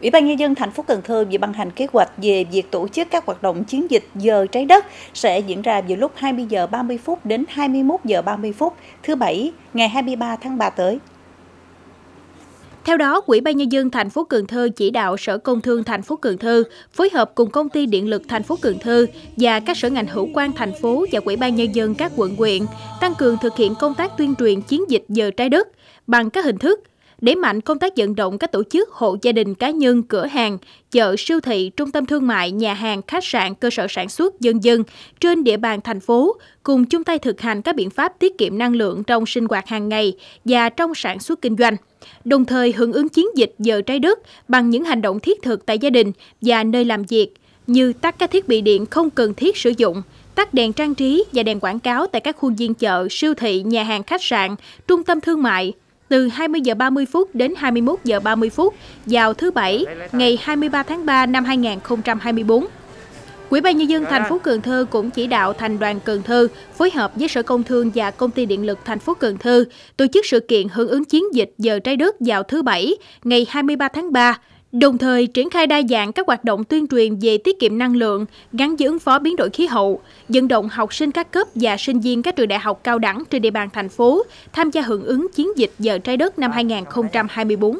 Ủy ban Nhân dân thành phố Cần Thơ vừa ban hành kế hoạch về việc tổ chức các hoạt động chiến dịch giờ trái đất sẽ diễn ra vào lúc 20 giờ 30 phút đến 21 giờ 30 phút thứ Bảy ngày 23 tháng 3 tới. Theo đó, Ủy ban nhân dân thành phố Cần Thơ chỉ đạo Sở Công Thương thành phố Cần Thơ phối hợp cùng công ty điện lực thành phố Cần Thơ và các sở ngành hữu quan thành phố và Ủy ban nhân dân các quận huyện tăng cường thực hiện công tác tuyên truyền chiến dịch giờ trái đất bằng các hình thức đẩy mạnh công tác vận động các tổ chức, hộ gia đình, cá nhân, cửa hàng, chợ, siêu thị, trung tâm thương mại, nhà hàng, khách sạn, cơ sở sản xuất, dân dân trên địa bàn thành phố cùng chung tay thực hành các biện pháp tiết kiệm năng lượng trong sinh hoạt hàng ngày và trong sản xuất kinh doanh đồng thời hưởng ứng chiến dịch giờ trái đất bằng những hành động thiết thực tại gia đình và nơi làm việc như tắt các thiết bị điện không cần thiết sử dụng, tắt đèn trang trí và đèn quảng cáo tại các khuôn viên chợ, siêu thị, nhà hàng khách sạn, trung tâm thương mại, từ 20 giờ 30 phút đến 21 giờ 30 phút vào thứ bảy ngày 23 tháng 3 năm 2024. Quỹ ban nhân dân thành phố Cần Thơ cũng chỉ đạo thành đoàn Cần Thơ phối hợp với Sở Công Thương và Công ty Điện lực thành phố Cần Thơ tổ chức sự kiện hưởng ứng chiến dịch giờ trái đất vào thứ bảy ngày 23 tháng 3 Đồng thời triển khai đa dạng các hoạt động tuyên truyền về tiết kiệm năng lượng gắn với ứng phó biến đổi khí hậu, dẫn động học sinh các cấp và sinh viên các trường đại học cao đẳng trên địa bàn thành phố tham gia hưởng ứng chiến dịch giờ trái đất năm 2024.